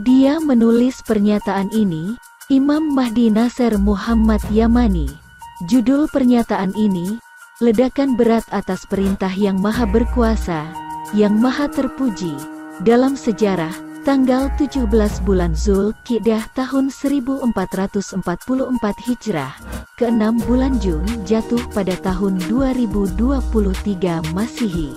Dia menulis pernyataan ini, Imam Mahdi Nasir Muhammad Yamani. Judul pernyataan ini, Ledakan Berat atas Perintah Yang Maha Berkuasa, Yang Maha Terpuji, dalam sejarah, tanggal 17 bulan Zul Qidah tahun 1444 Hijrah, ke-6 bulan Jun jatuh pada tahun 2023 Masehi.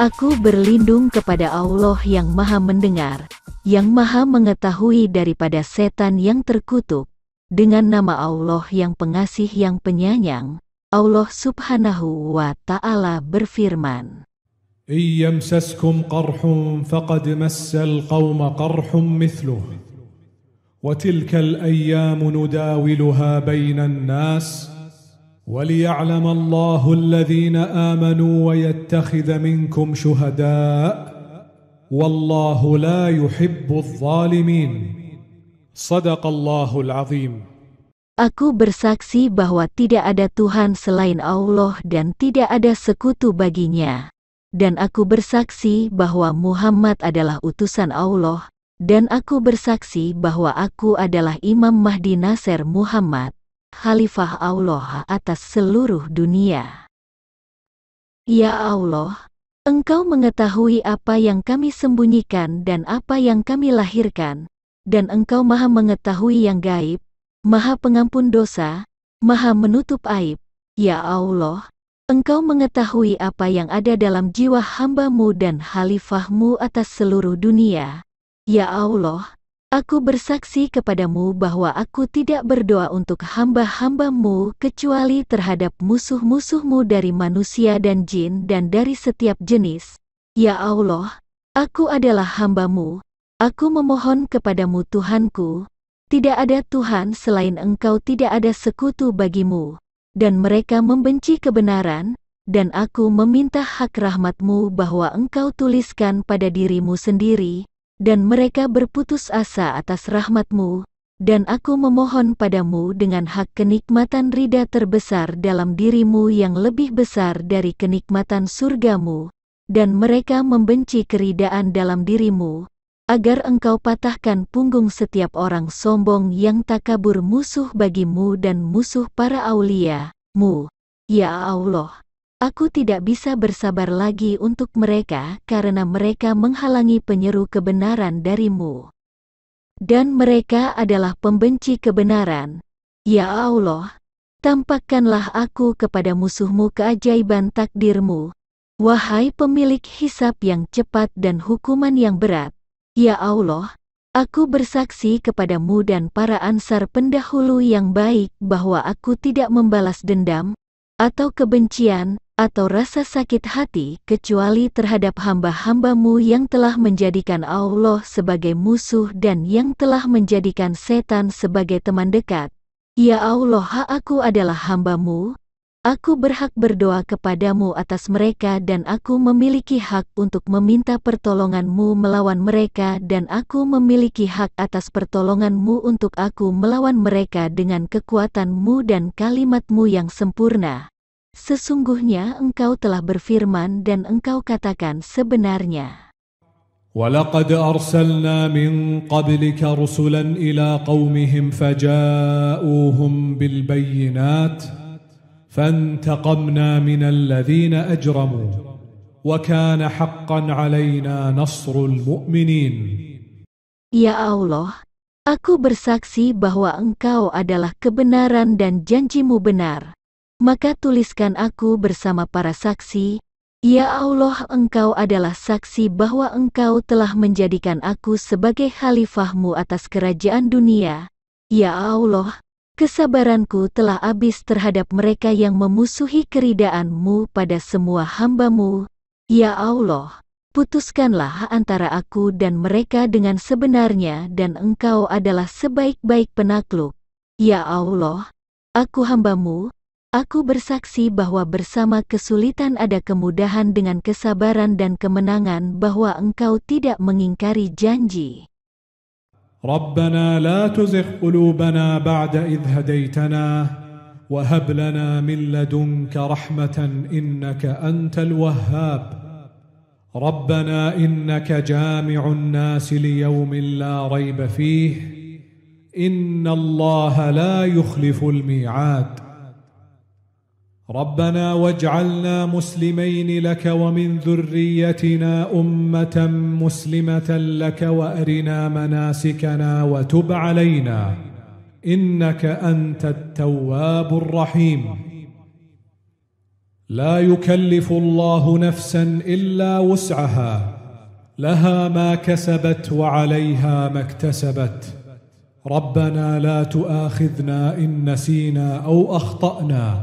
Aku berlindung kepada Allah yang Maha Mendengar, yang maha mengetahui daripada setan yang terkutuk, dengan nama Allah yang pengasih yang penyayang, Allah subhanahu wa ta'ala berfirman. إن يمسسكم فَقَدْ مَسَّ الْقَوْمَ القوم مِثْلُهُ وتلك الأيام نداولها بين الناس وليعلم الله الذين آمنوا ويتخذ منكم شهداء والله لا يحب الظالمين صدق الله العظيم Aku bersaksi bahwa tidak ada Tuhan selain Allah dan tidak ada sekutu baginya. Dan aku bersaksi bahwa Muhammad adalah utusan Allah, dan aku bersaksi bahwa aku adalah Imam Mahdi Nasir Muhammad, Khalifah Allah atas seluruh dunia. Ya Allah, Engkau mengetahui apa yang kami sembunyikan dan apa yang kami lahirkan, dan Engkau maha mengetahui yang gaib, maha pengampun dosa, maha menutup aib. Ya Allah, Engkau mengetahui apa yang ada dalam jiwa hambamu dan halifahmu atas seluruh dunia. Ya Allah, Aku bersaksi kepadamu bahwa aku tidak berdoa untuk hamba-hambamu kecuali terhadap musuh-musuhmu dari manusia dan jin dan dari setiap jenis. Ya Allah, aku adalah hambamu, aku memohon kepadamu Tuhanku. Tidak ada Tuhan selain engkau tidak ada sekutu bagimu. Dan mereka membenci kebenaran, dan aku meminta hak rahmatmu bahwa engkau tuliskan pada dirimu sendiri, dan mereka berputus asa atas rahmatmu, dan aku memohon padamu dengan hak kenikmatan rida terbesar dalam dirimu yang lebih besar dari kenikmatan surgamu, dan mereka membenci keridaan dalam dirimu, agar engkau patahkan punggung setiap orang sombong yang takabur musuh bagimu dan musuh para aulia, mu, ya Allah. Aku tidak bisa bersabar lagi untuk mereka karena mereka menghalangi penyeru kebenaran darimu. Dan mereka adalah pembenci kebenaran. Ya Allah, tampakkanlah aku kepada musuhmu keajaiban takdirmu. Wahai pemilik hisap yang cepat dan hukuman yang berat. Ya Allah, aku bersaksi kepadamu dan para ansar pendahulu yang baik bahwa aku tidak membalas dendam, atau kebencian, atau rasa sakit hati kecuali terhadap hamba-hambamu yang telah menjadikan Allah sebagai musuh dan yang telah menjadikan setan sebagai teman dekat. Ya Allah, aku adalah hambamu, Aku berhak berdoa kepadamu atas mereka dan aku memiliki hak untuk meminta pertolonganmu melawan mereka dan aku memiliki hak atas pertolonganmu untuk aku melawan mereka dengan kekuatanmu dan kalimatmu yang sempurna. Sesungguhnya engkau telah berfirman dan engkau katakan sebenarnya. وَلَقَدْ أَرْسَلْنَا مِنْ قَبْلِكَ رُسُلًا إِلَى قَوْمِهِمْ فَجَاءُوهُمْ بِالْبَيِّنَاتِ فانتقمنا من الذين اجرموا وكان حقا علينا نصر المؤمنين يا الله Aku bersaksi bahwa engkau adalah kebenaran dan janjimu benar. Maka tuliskan aku bersama para saksi, Ya Allah engkau adalah saksi bahwa engkau telah menjadikan aku sebagai khalifahmu atas kerajaan dunia. Ya Allah, Kesabaranku telah habis terhadap mereka yang memusuhi keridaanMu pada semua hambamu, Ya Allah, putuskanlah antara aku dan mereka dengan sebenarnya dan Engkau adalah sebaik-baik penakluk. Ya Allah, aku hambamu, aku bersaksi bahwa bersama kesulitan ada kemudahan dengan kesabaran dan kemenangan bahwa Engkau tidak mengingkari janji. ربنا لا تزغ قلوبنا بعد اذ هديتنا وهب لنا من لدنك رحمه انك انت الوهاب ربنا انك جامع الناس ليوم لا ريب فيه ان الله لا يخلف الميعاد ربنا واجعلنا مسلمين لك ومن ذريتنا امه مسلمه لك وارنا مناسكنا وتب علينا انك انت التواب الرحيم لا يكلف الله نفسا الا وسعها لها ما كسبت وعليها ما اكتسبت ربنا لا تؤاخذنا ان نسينا او اخطانا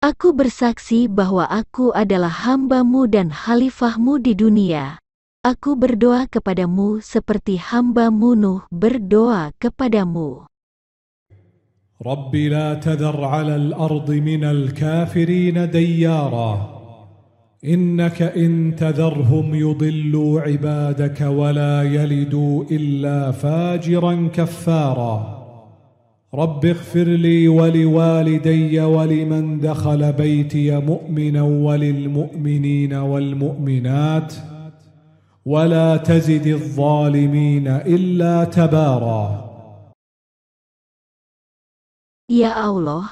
Aku bersaksi bahwa aku adalah hambamu dan khalifahmu di dunia. Aku berdoa kepadamu seperti hambamu Nuh berdoa kepadamu. Rabbi la tadar ala al ardi min al-kafirin dayyara. Innaka in tadarhum yudillu ibadaka wa la yalidu illa fajiran kaffara. رب اغفر لي ولوالدي ولمن دخل بيتي مؤمنا وللمؤمنين والمؤمنات ولا تزد الظالمين إلا تبارا يا الله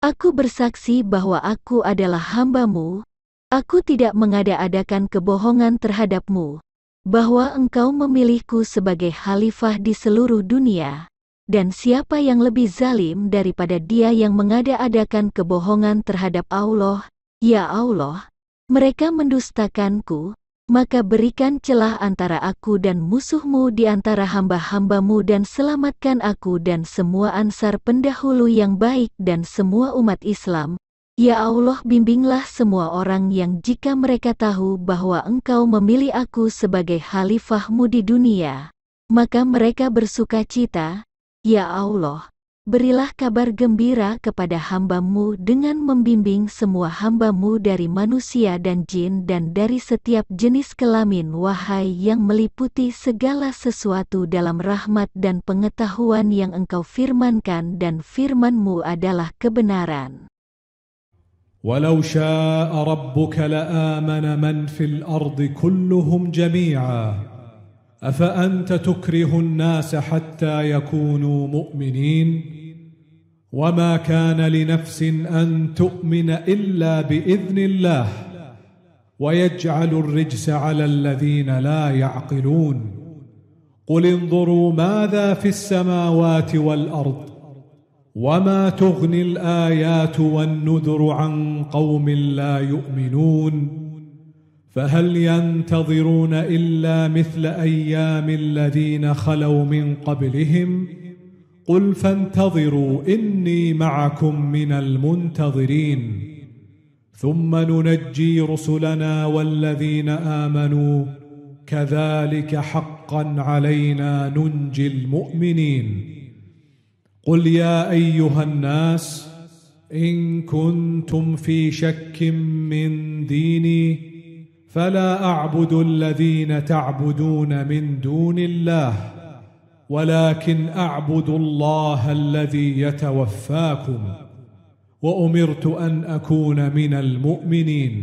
aku bersaksi bahwa aku adalah hambamu, aku tidak mengada-adakan kebohongan terhadapmu, bahwa engkau memilihku sebagai khalifah di seluruh dunia dan siapa yang lebih zalim daripada dia yang mengada-adakan kebohongan terhadap Allah, ya Allah, mereka mendustakanku, maka berikan celah antara aku dan musuhmu di antara hamba-hambamu dan selamatkan aku dan semua ansar pendahulu yang baik dan semua umat Islam. Ya Allah bimbinglah semua orang yang jika mereka tahu bahwa engkau memilih aku sebagai khalifahmu di dunia, maka mereka bersuka cita, Ya Allah, berilah kabar gembira kepada hambamu dengan membimbing semua hambamu dari manusia dan jin dan dari setiap jenis kelamin wahai yang meliputi segala sesuatu dalam rahmat dan pengetahuan yang engkau firmankan dan firmanmu adalah kebenaran. ولو شاء ربك لآمن من في الأرض كلهم جميعاً افانت تكره الناس حتى يكونوا مؤمنين وما كان لنفس ان تؤمن الا باذن الله ويجعل الرجس على الذين لا يعقلون قل انظروا ماذا في السماوات والارض وما تغني الايات والنذر عن قوم لا يؤمنون فهل ينتظرون الا مثل ايام الذين خلوا من قبلهم قل فانتظروا اني معكم من المنتظرين ثم ننجي رسلنا والذين امنوا كذلك حقا علينا ننجي المؤمنين قل يا ايها الناس ان كنتم في شك من ديني فلا اعبد الذين تعبدون من دون الله ولكن اعبد الله الذي يتوفاكم وامرت ان اكون من المؤمنين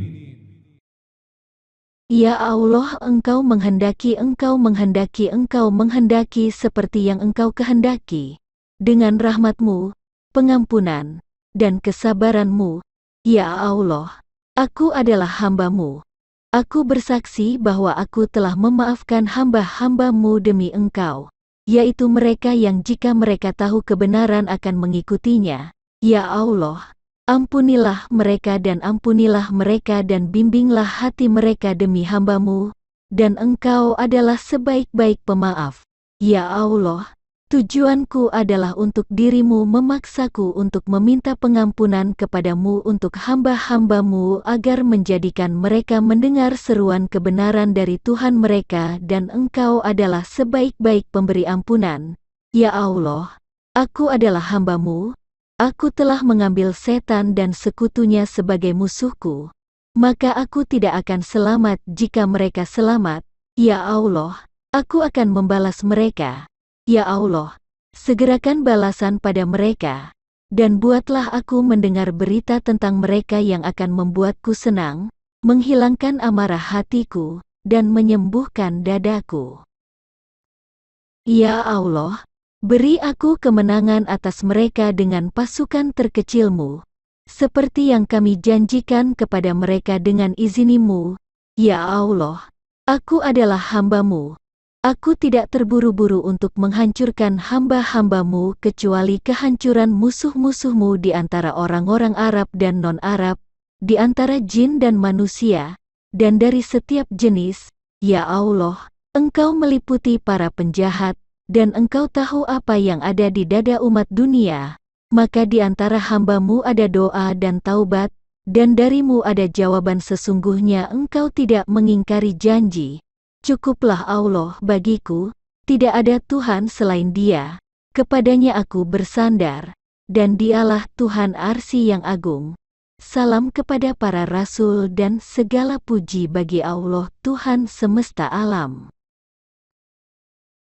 Ya Allah, Engkau menghendaki, Engkau menghendaki, Engkau menghendaki seperti yang Engkau kehendaki. Dengan rahmatmu, pengampunan, dan kesabaranmu, Ya Allah, aku adalah hambamu. Aku bersaksi bahwa aku telah memaafkan hamba-hambamu demi engkau, yaitu mereka yang jika mereka tahu kebenaran akan mengikutinya. Ya Allah, ampunilah mereka dan ampunilah mereka dan bimbinglah hati mereka demi hambamu, dan engkau adalah sebaik-baik pemaaf. Ya Allah, Tujuanku adalah untuk dirimu memaksaku untuk meminta pengampunan kepadamu untuk hamba-hambamu agar menjadikan mereka mendengar seruan kebenaran dari Tuhan mereka dan engkau adalah sebaik-baik pemberi ampunan. Ya Allah, aku adalah hambamu, aku telah mengambil setan dan sekutunya sebagai musuhku. Maka aku tidak akan selamat jika mereka selamat. Ya Allah, aku akan membalas mereka. Ya Allah, segerakan balasan pada mereka, dan buatlah aku mendengar berita tentang mereka yang akan membuatku senang, menghilangkan amarah hatiku, dan menyembuhkan dadaku. Ya Allah, beri aku kemenangan atas mereka dengan pasukan terkecilmu, seperti yang kami janjikan kepada mereka dengan izinimu, ya Allah. Aku adalah hambamu, Aku tidak terburu-buru untuk menghancurkan hamba-hambamu kecuali kehancuran musuh-musuhmu di antara orang-orang Arab dan non-Arab, di antara jin dan manusia, dan dari setiap jenis, ya Allah, engkau meliputi para penjahat, dan engkau tahu apa yang ada di dada umat dunia, maka di antara hambamu ada doa dan taubat, dan darimu ada jawaban sesungguhnya engkau tidak mengingkari janji. Cukuplah Allah bagiku, tidak ada Tuhan selain Dia, kepadanya aku bersandar, dan Dialah Tuhan Arsi yang agung. Salam kepada para rasul dan segala puji bagi Allah Tuhan semesta alam.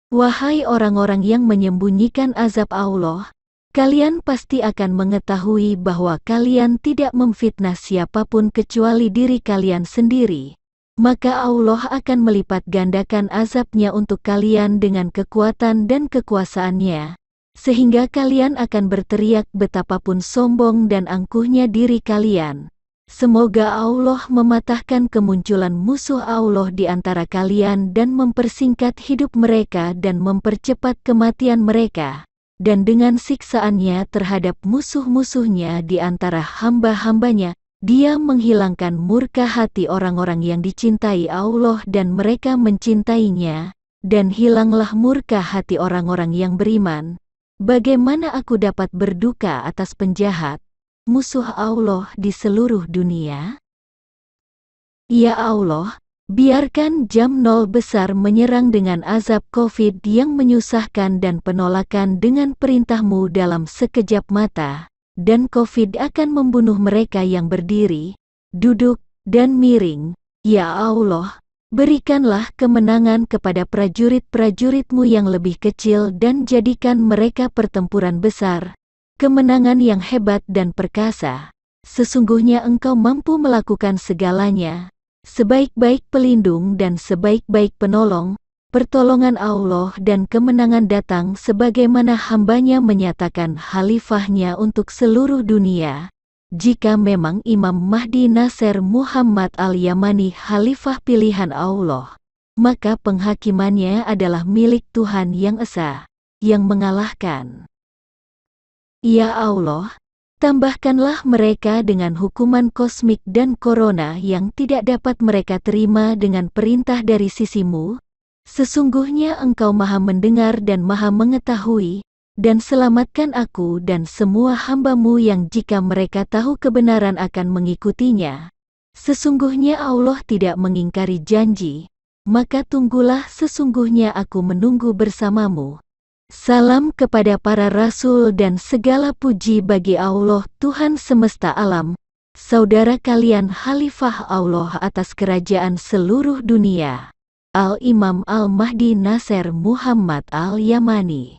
Wahai orang-orang yang menyembunyikan azab Allah, kalian pasti akan mengetahui bahwa kalian tidak memfitnah siapapun kecuali diri kalian sendiri maka Allah akan melipat gandakan azabnya untuk kalian dengan kekuatan dan kekuasaannya, sehingga kalian akan berteriak betapapun sombong dan angkuhnya diri kalian. Semoga Allah mematahkan kemunculan musuh Allah di antara kalian dan mempersingkat hidup mereka dan mempercepat kematian mereka, dan dengan siksaannya terhadap musuh-musuhnya di antara hamba-hambanya, dia menghilangkan murka hati orang-orang yang dicintai Allah dan mereka mencintainya, dan hilanglah murka hati orang-orang yang beriman. Bagaimana aku dapat berduka atas penjahat, musuh Allah di seluruh dunia? Ya Allah, biarkan jam nol besar menyerang dengan azab COVID yang menyusahkan dan penolakan dengan perintahmu dalam sekejap mata dan Covid akan membunuh mereka yang berdiri, duduk, dan miring. Ya Allah, berikanlah kemenangan kepada prajurit-prajuritmu yang lebih kecil dan jadikan mereka pertempuran besar, kemenangan yang hebat dan perkasa. Sesungguhnya engkau mampu melakukan segalanya, sebaik-baik pelindung dan sebaik-baik penolong, pertolongan Allah dan kemenangan datang sebagaimana hambanya menyatakan khalifahnya untuk seluruh dunia. Jika memang Imam Mahdi Nasir Muhammad al-Yamani khalifah pilihan Allah, maka penghakimannya adalah milik Tuhan yang Esa, yang mengalahkan. Ya Allah, Tambahkanlah mereka dengan hukuman kosmik dan corona yang tidak dapat mereka terima dengan perintah dari sisimu, Sesungguhnya engkau maha mendengar dan maha mengetahui, dan selamatkan aku dan semua hambamu yang jika mereka tahu kebenaran akan mengikutinya. Sesungguhnya Allah tidak mengingkari janji, maka tunggulah sesungguhnya aku menunggu bersamamu. Salam kepada para rasul dan segala puji bagi Allah Tuhan semesta alam, saudara kalian Khalifah Allah atas kerajaan seluruh dunia. Al-Imam Al-Mahdi Nasir Muhammad Al-Yamani